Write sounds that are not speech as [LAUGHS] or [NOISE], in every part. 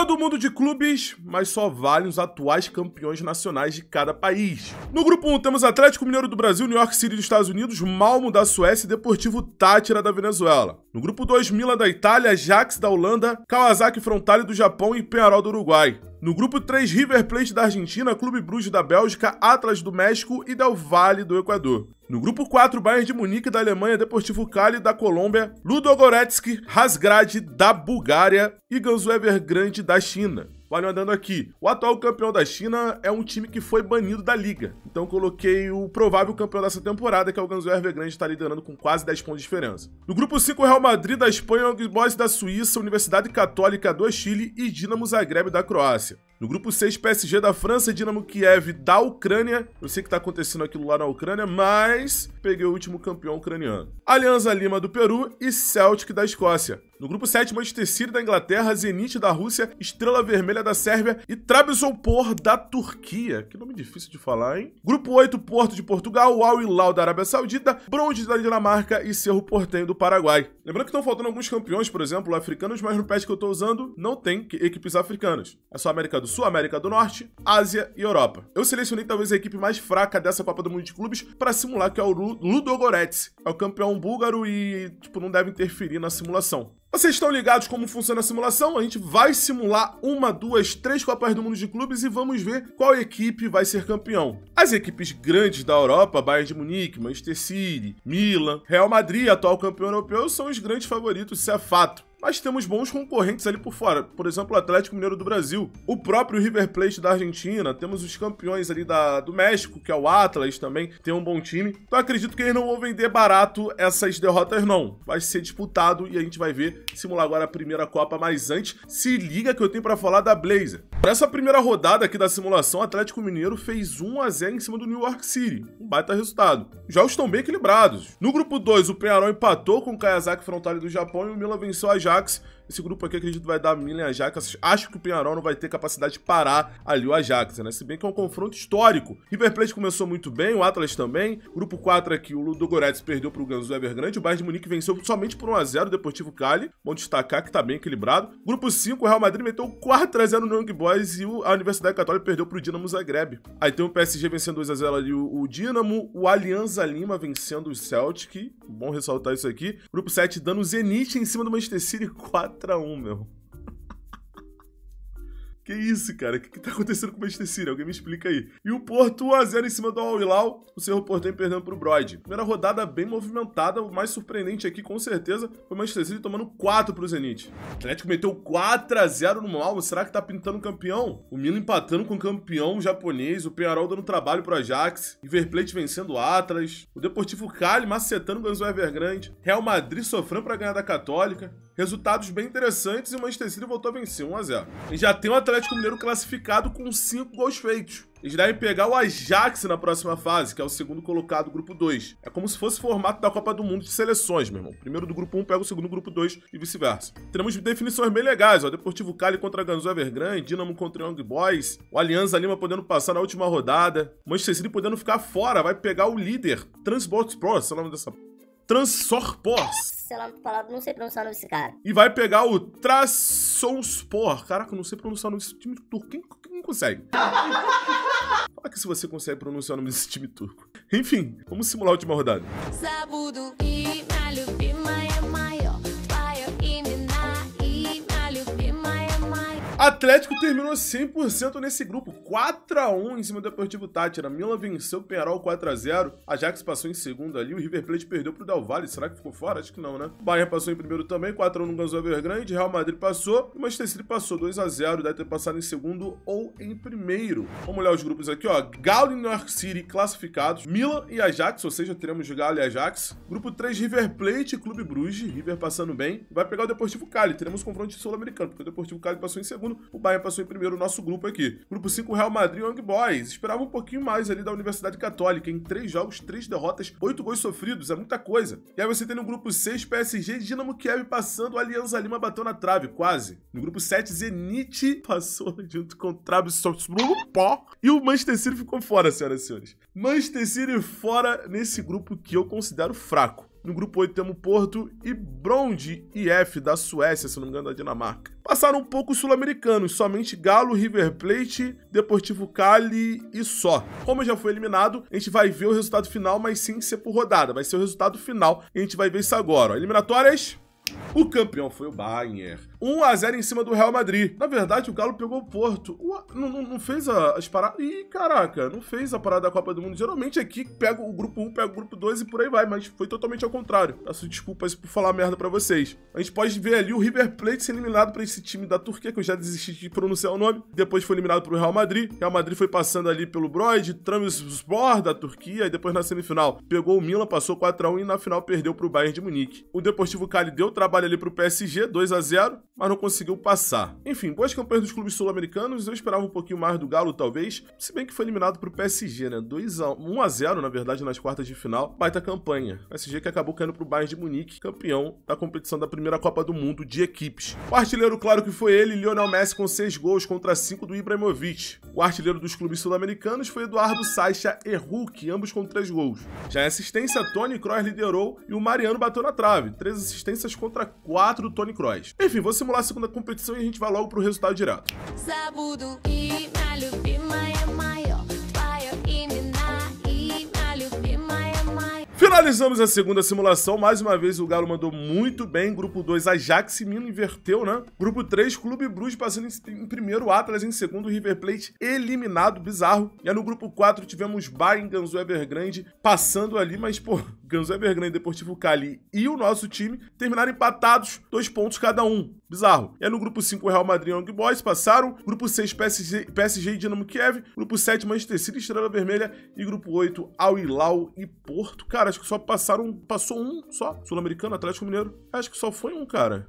Copa do Mundo de Clubes, mas só vale os atuais campeões nacionais de cada país. No grupo 1 temos Atlético Mineiro do Brasil, New York City dos Estados Unidos, Malmo da Suécia e Deportivo Tátira da Venezuela. No grupo 2, Milan da Itália, Jax da Holanda, Kawasaki Frontale do Japão e Penarol do Uruguai. No grupo 3, River Plate da Argentina, Clube Bruges da Bélgica, Atlas do México e Del Valle do Equador. No grupo 4, Bayern de Munique da Alemanha, Deportivo Cali da Colômbia, Ludo Goretzky, Hasgrad da Bulgária e Ganso Evergrande da China. Vale andando aqui. O atual campeão da China é um time que foi banido da liga. Então coloquei o provável campeão dessa temporada, que é o Ganzo Evergrande, está liderando com quase 10 pontos de diferença. No grupo 5, Real Madrid da Espanha, Boys da Suíça, Universidade Católica do Chile e Dinamo Zagreb da Croácia. No grupo 6, PSG da França, Dinamo Kiev da Ucrânia. Eu sei que tá acontecendo aquilo lá na Ucrânia, mas peguei o último campeão ucraniano. Alianza Lima do Peru e Celtic da Escócia. No grupo 7, Manchester City da Inglaterra, Zenit da Rússia, Estrela Vermelha da Sérvia e Trabzonspor da Turquia. Que nome difícil de falar, hein? Grupo 8, Porto de Portugal, Al Hilal da Arábia Saudita, Bronze da Dinamarca e Cerro Portenho do Paraguai. Lembrando que estão faltando alguns campeões, por exemplo, africanos, mas no patch que eu estou usando não tem equipes africanas. É só América do Sul, América do Norte, Ásia e Europa. Eu selecionei talvez a equipe mais fraca dessa Copa do Mundo de Clubes para simular que é o Ludogorets. É o campeão búlgaro e, tipo, não deve interferir na simulação. Vocês estão ligados como funciona a simulação? A gente vai simular uma, duas, três Copas do Mundo de clubes e vamos ver qual equipe vai ser campeão. As equipes grandes da Europa, Bayern de Munique, Manchester City, Milan, Real Madrid, atual campeão europeu, são os grandes favoritos, isso é fato mas temos bons concorrentes ali por fora. Por exemplo, o Atlético Mineiro do Brasil, o próprio River Plate da Argentina, temos os campeões ali da, do México, que é o Atlas também, tem um bom time. Então acredito que eles não vão vender barato essas derrotas, não. Vai ser disputado e a gente vai ver simular agora a primeira Copa, mas antes, se liga que eu tenho para falar da Blazer. Para essa primeira rodada aqui da simulação, o Atlético Mineiro fez 1 a 0 em cima do New York City. Um baita resultado. Já estão bem equilibrados. No grupo 2, o Penharol empatou com o Kayasaki Frontale do Japão e o Milan venceu a sharks Esse grupo aqui acredito vai dar Milan e Ajax. Acho que o Penharol não vai ter capacidade de parar ali o Ajax, né? Se bem que é um confronto histórico. River Plate começou muito bem, o Atlas também. Grupo 4 aqui, o Ludogorets perdeu para o Ganso Evergrande. O Bayern de Munique venceu somente por 1x0 o Deportivo Cali. Bom destacar que está bem equilibrado. Grupo 5, o Real Madrid meteu 4x0 no Young Boys e a Universidade Católica perdeu para o Dinamo Zagreb. Aí tem o PSG vencendo 2x0 ali o, o Dinamo. O Alianza Lima vencendo o Celtic. Bom ressaltar isso aqui. Grupo 7 dando Zenit em cima do Manchester City 4 4 a 1 meu. [LAUGHS] Que isso, cara? O que, que tá acontecendo com o Manchester City? Alguém me explica aí. E o Porto 1x0 em cima do Al Hilal. O Cerro Portenho perdendo pro Broad. Primeira rodada bem movimentada. O mais surpreendente aqui, com certeza, foi o Manchester City tomando 4 pro Zenit. O Atlético meteu 4x0 no Mal Será que tá pintando campeão? O Milan empatando com o campeão japonês. O Penharol dando trabalho pro Ajax. River Plate vencendo o Atlas. O Deportivo Cali macetando o Evergrande. Real Madrid sofrendo pra ganhar da Católica. Resultados bem interessantes e o Manchester City voltou a vencer 1x0. E já tem o Atlético Mineiro classificado com 5 gols feitos. Eles devem pegar o Ajax na próxima fase, que é o segundo colocado do grupo 2. É como se fosse o formato da Copa do Mundo de seleções, meu irmão. Primeiro do grupo 1 um pega o segundo do grupo 2 e vice-versa. Temos definições bem legais, ó. Deportivo Cali contra Ganzo Evergrande, Dinamo contra Young Boys, o Alianza Lima podendo passar na última rodada, Manchester City podendo ficar fora, vai pegar o líder, Transport Pro, sei lá o nome dessa Transorpor. Sei lá, não sei pronunciar o nome desse cara. E vai pegar o Trasonspor. Caraca, não sei pronunciar o nome desse time turco. Quem, quem consegue? [LAUGHS] Fala que se você consegue pronunciar o nome desse time turco. Enfim, vamos simular a última rodada. Sabudo. Atlético terminou 100% nesse grupo, 4x1 em cima do Deportivo Tátira. Mila venceu o Penarol 4x0, Ajax passou em segundo ali, o River Plate perdeu pro Del Valle, será que ficou fora? Acho que não, né? O Bayern passou em primeiro também, 4x1 no Ganso Evergrande, Real Madrid passou, e o Manchester City passou 2x0, deve ter passado em segundo ou em primeiro. Vamos olhar os grupos aqui, ó. Galo e New York City classificados, Milan e Ajax, ou seja, teremos Galo e Ajax. Grupo 3, River Plate e Clube Bruges, River passando bem. Vai pegar o Deportivo Cali, teremos confronto sul-americano, porque o Deportivo Cali passou em segundo, segundo, o Bayern passou em primeiro nosso grupo aqui. Grupo 5, Real Madrid e Young Boys. Esperava um pouquinho mais ali da Universidade Católica, em três jogos, três derrotas, oito gols sofridos, é muita coisa. E aí você tem no grupo 6, PSG, Dinamo Kiev passando, Alianza Lima bateu na trave, quase. No grupo 7, Zenit [LAUGHS] passou junto com o Trabzonspor e o Manchester City ficou fora, senhoras e senhores. Manchester City fora nesse grupo que eu considero fraco. No grupo 8 temos Porto e Bronde e F da Suécia, se não me engano, da Dinamarca. Passaram um pouco os sul-americanos, somente Galo, River Plate, Deportivo Cali e só. Como já foi eliminado, a gente vai ver o resultado final, mas sem ser por rodada, vai ser o resultado final. A gente vai ver isso agora. Ó. Eliminatórias, o campeão foi o Bayern. 1 a 0 em cima do Real Madrid. Na verdade, o Galo pegou o Porto. não, não, não, fez a, as paradas. Ih, caraca, não fez a parada da Copa do Mundo. Geralmente aqui pega o grupo 1, pega o grupo 2 e por aí vai, mas foi totalmente ao contrário. Peço desculpas por falar merda para vocês. A gente pode ver ali o River Plate ser eliminado para esse time da Turquia, que eu já desisti de pronunciar o nome. Depois foi eliminado pro Real Madrid. Real Madrid foi passando ali pelo Broid, Trabzonspor da Turquia e depois na semifinal pegou o Milan, passou 4 a 1 e na final perdeu pro Bayern de Munique. O Deportivo Cali deu trabalho ali pro PSG, 2 a 0 mas não conseguiu passar. Enfim, boas campanhas dos clubes sul-americanos, eu esperava um pouquinho mais do Galo, talvez, se bem que foi eliminado pro PSG, né? 2 a 1 a 0 na verdade, nas quartas de final. Baita campanha. PSG que acabou caindo pro Bayern de Munique, campeão da competição da primeira Copa do Mundo de equipes. O artilheiro, claro que foi ele, Lionel Messi com 6 gols contra 5 do Ibrahimovic. O artilheiro dos clubes sul-americanos foi Eduardo Saixa e Hulk, ambos com 3 gols. Já em assistência, Tony Kroos liderou e o Mariano bateu na trave. Três assistências contra 4 do Tony Kroos. Enfim, você simular a segunda competição e a gente vai logo pro resultado direto. Finalizamos a segunda simulação, mais uma vez o Galo mandou muito bem, grupo 2 Ajax e Mino inverteu, né? Grupo 3 Clube Bruges passando em, primeiro, Atlas em segundo, River Plate eliminado, bizarro. E aí no grupo 4 tivemos Bayern, Ganso Evergrande passando ali, mas pô, Ganso Evergrande, Deportivo Cali e o nosso time terminaram empatados, dois pontos cada um. Bizarro. É no grupo 5 Real Madrid e Young Boys passaram. Grupo 6 PSG, PSG e Dinamo Kiev. Grupo 7 Manchester City, Estrela Vermelha. E grupo 8 Al Hilal e Porto. Cara, acho que só passaram. Passou um só. Sul-Americano, Atlético Mineiro. Acho que só foi um, cara.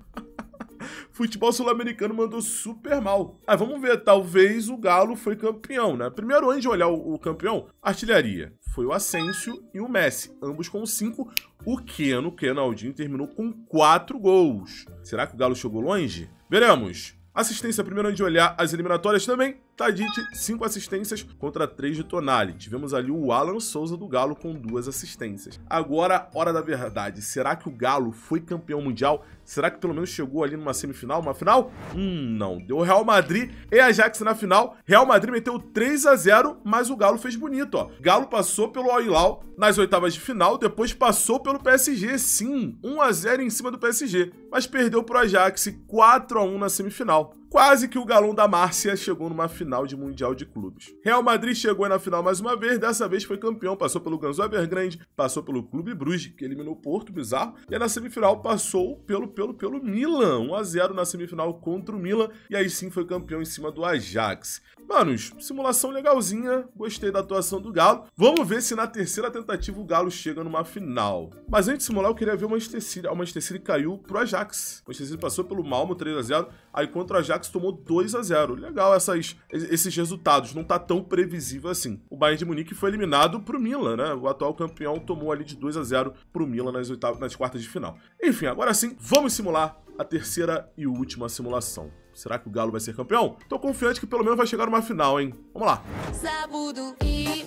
[LAUGHS] Futebol sul-americano mandou super mal. Aí ah, vamos ver, talvez o Galo foi campeão, né? Primeiro, antes de olhar o, o campeão, artilharia. Foi o Asensio e o Messi, ambos com 5. O Keno, Keno Aldinho, terminou com 4 gols. Será que o Galo chegou longe? Veremos. Assistência primeiro antes de olhar as eliminatórias também. Tadic, tá, 5 assistências contra 3 de Tonali. Tivemos ali o Alan Souza do Galo com duas assistências. Agora, hora da verdade. Será que o Galo foi campeão mundial? Será que pelo menos chegou ali numa semifinal, uma final? Hum, não. Deu Real Madrid e Ajax na final. Real Madrid meteu 3 a 0, mas o Galo fez bonito, ó. Galo passou pelo Al nas oitavas de final, depois passou pelo PSG, sim, 1 a 0 em cima do PSG, mas perdeu pro Ajax 4 a 1 na semifinal quase que o galão da Márcia chegou numa final de Mundial de Clubes. Real Madrid chegou na final mais uma vez, dessa vez foi campeão, passou pelo Ganso Evergrande, passou pelo Clube Bruges, que eliminou o Porto, bizarro, e na semifinal passou pelo, pelo, pelo Milan, 1x0 na semifinal contra o Milan, e aí sim foi campeão em cima do Ajax. Manos, simulação legalzinha, gostei da atuação do Galo. Vamos ver se na terceira tentativa o Galo chega numa final. Mas antes de simular, eu queria ver o Manchester City. Ah, o Manchester City caiu pro Ajax. O Manchester City passou pelo Malmo 3x0, aí contra o Ajax Ajax tomou 2 a 0 Legal essas, esses resultados, não tá tão previsível assim. O Bayern de Munique foi eliminado pro Milan, né? O atual campeão tomou ali de 2 a 0 pro Milan nas, oitavas, nas quartas de final. Enfim, agora sim, vamos simular a terceira e última simulação. Será que o Galo vai ser campeão? Tô confiante que pelo menos vai chegar numa final, hein? Vamos lá! Sabudo e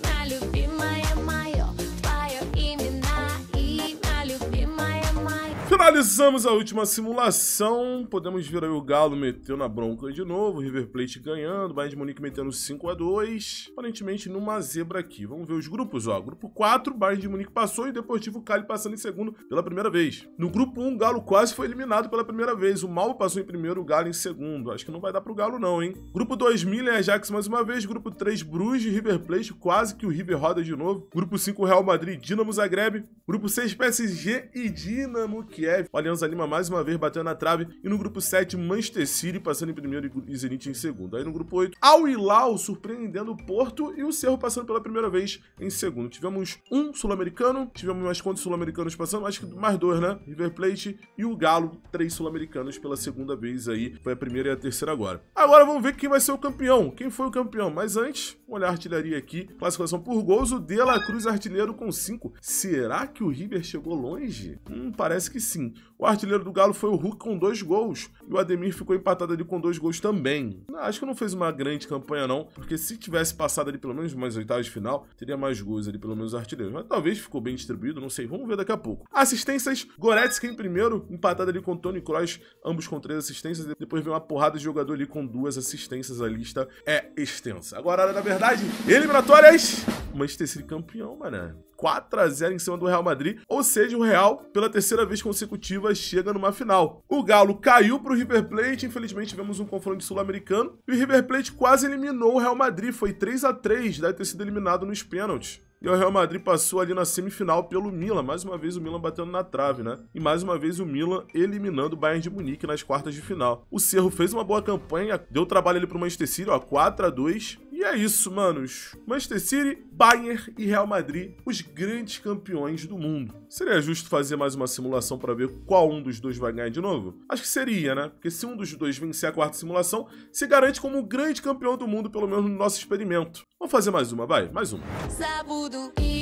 Finalizamos a última simulação, podemos ver aí o Galo meteu na bronca de novo, River Plate ganhando, Bayern de Munique metendo 5x2, aparentemente numa zebra aqui. Vamos ver os grupos, ó. Grupo 4, Bayern de Munique passou e Deportivo Cali passando em segundo pela primeira vez. No grupo 1, o Galo quase foi eliminado pela primeira vez, o Mal passou em primeiro, o Galo em segundo. Acho que não vai dar pro Galo não, hein? Grupo 2, Milan e Ajax mais uma vez, grupo 3, Bruges e River Plate, quase que o River roda de novo. Grupo 5, Real Madrid, Dinamo Zagreb. Grupo 6, PSG e Dinamo, que é Kiev. O Alianza Lima mais uma vez bateu na trave. E no grupo 7, Manchester City passando em primeiro e Zenit em segundo. Aí no grupo 8, Al Hilal surpreendendo o Porto e o Cerro passando pela primeira vez em segundo. Tivemos um sul-americano, tivemos mais quantos sul-americanos passando? Acho que mais dois, né? River Plate e o Galo, três sul-americanos pela segunda vez aí. Foi a primeira e a terceira agora. Agora vamos ver quem vai ser o campeão. Quem foi o campeão? Mas antes, olhar a artilharia aqui. Classificação por gols, o De La Cruz artilheiro com 5. Será que o River chegou longe? Hum, parece que sim. Assim, o artilheiro do Galo foi o Hulk com dois gols. E o Ademir ficou empatado ali com dois gols também. Acho que não fez uma grande campanha, não. Porque se tivesse passado ali pelo menos umas oitavas de final, teria mais gols ali, pelo menos artilheiro. Mas talvez ficou bem distribuído, não sei. Vamos ver daqui a pouco. Assistências, Goretzka em primeiro, empatado ali com Tony Kroos, ambos com três assistências. Depois vem uma porrada de jogador ali com duas assistências. A lista é extensa. Agora, na verdade, eliminatórias. Manchester City campeão, mano. 4 a 0 em cima do Real Madrid, ou seja, o Real pela terceira vez consecutiva chega numa final. O Galo caiu para o River Plate, infelizmente tivemos um confronto sul-americano e o River Plate quase eliminou o Real Madrid, foi 3 a 3, deve ter sido eliminado nos pênaltis. E o Real Madrid passou ali na semifinal pelo Milan. Mais uma vez o Milan batendo na trave, né? E mais uma vez o Milan eliminando o Bayern de Munique nas quartas de final. O Cerro fez uma boa campanha, deu trabalho ali pro Manchester City, ó, 4 a 2 é isso, manos. Manchester City, Bayern e Real Madrid, os grandes campeões do mundo. Seria justo fazer mais uma simulação para ver qual um dos dois vai ganhar de novo? Acho que seria, né? Porque se um dos dois vencer a quarta simulação, se garante como o grande campeão do mundo, pelo menos no nosso experimento. Vamos fazer mais uma, vai? Mais uma. Sabudo e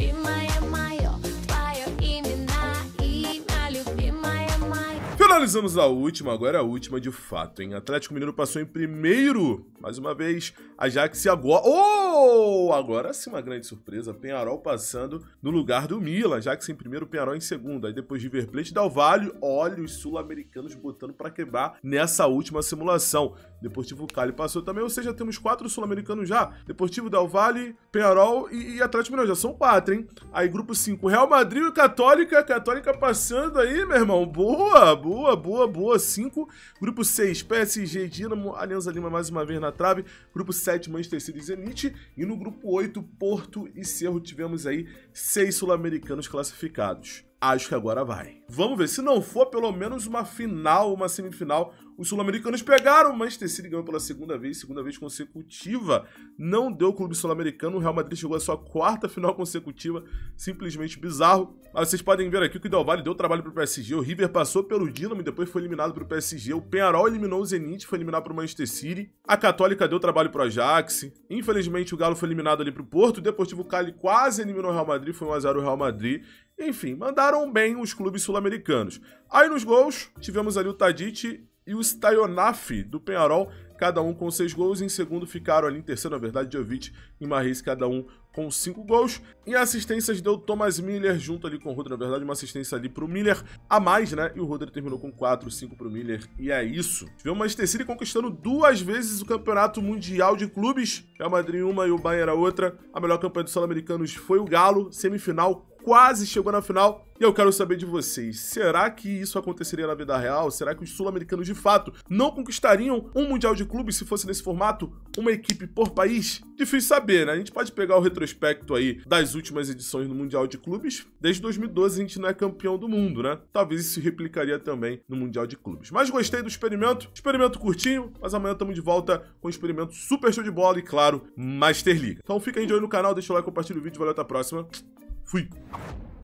e maia, Analisamos a última, agora é a última de fato, hein? Atlético Mineiro passou em primeiro, mais uma vez, Ajax e agora... Oh! Agora sim uma grande surpresa, Penharol passando no lugar do Milan, Ajax em primeiro, Penharol em segundo, aí depois River Plate, Dal Valle, olha os sul-americanos botando para quebrar nessa última simulação. Deportivo Cali passou também, ou seja, temos quatro sul-americanos já, Deportivo Del Valle, Penharol e, e Atlético Mineiro, já são quatro, hein? Aí grupo 5, Real Madrid e Católica, Católica passando aí, meu irmão, boa, boa! Boa, boa, boa. 5. Grupo 6, PSG, Dinamo, Alianza Lima mais uma vez na trave. Grupo 7, Manchester City e Zenit. E no grupo 8, Porto e Cerro, tivemos aí 6 sul-americanos classificados acho que agora vai. Vamos ver, se não for pelo menos uma final, uma semifinal, os sul-americanos pegaram o Manchester City, ganhou pela segunda vez, segunda vez consecutiva. Não deu o clube sul-americano, o Real Madrid chegou à sua quarta final consecutiva, simplesmente bizarro. Mas ah, vocês podem ver aqui que o Del Valle deu trabalho pro PSG, o River passou pelo Dinamo e depois foi eliminado pro PSG, o Penarol eliminou o Zenit, foi eliminado pro Manchester City, a Católica deu trabalho pro Ajax, infelizmente o Galo foi eliminado ali pro Porto, o Deportivo Cali quase eliminou o Real Madrid, foi 1x0 o Real Madrid, enfim, mandaram bem os clubes sul-americanos. Aí nos gols, tivemos ali o Tadite e o Stajnaf do Penharol, cada um com seis gols. Em segundo ficaram ali, em terceiro, na verdade, Jovic e Marris, cada um com cinco gols. E assistências deu Thomas Miller junto ali com o Roder na verdade, uma assistência ali pro Miller a mais, né? E o Roder terminou com 4, 5 pro Miller, e é isso. Tivemos o Manchester City conquistando duas vezes o Campeonato Mundial de Clubes. o Madrid uma e o Bayern a outra. A melhor campanha dos sul-americanos foi o Galo, semifinal quase chegou na final. E eu quero saber de vocês, será que isso aconteceria na vida real? Será que os sul-americanos de fato não conquistariam um Mundial de Clubes se fosse nesse formato? Uma equipe por país? Difícil saber, né? A gente pode pegar o retrospecto aí das últimas edições do Mundial de Clubes. Desde 2012 a gente não é campeão do mundo, né? Talvez isso se replicaria também no Mundial de Clubes. Mas gostei do experimento, experimento curtinho, mas amanhã estamos de volta com um experimento super show de bola e, claro, Master League. Então fica aí de olho no canal, deixa o like, compartilha o vídeo, valeu, até a próxima. Fui!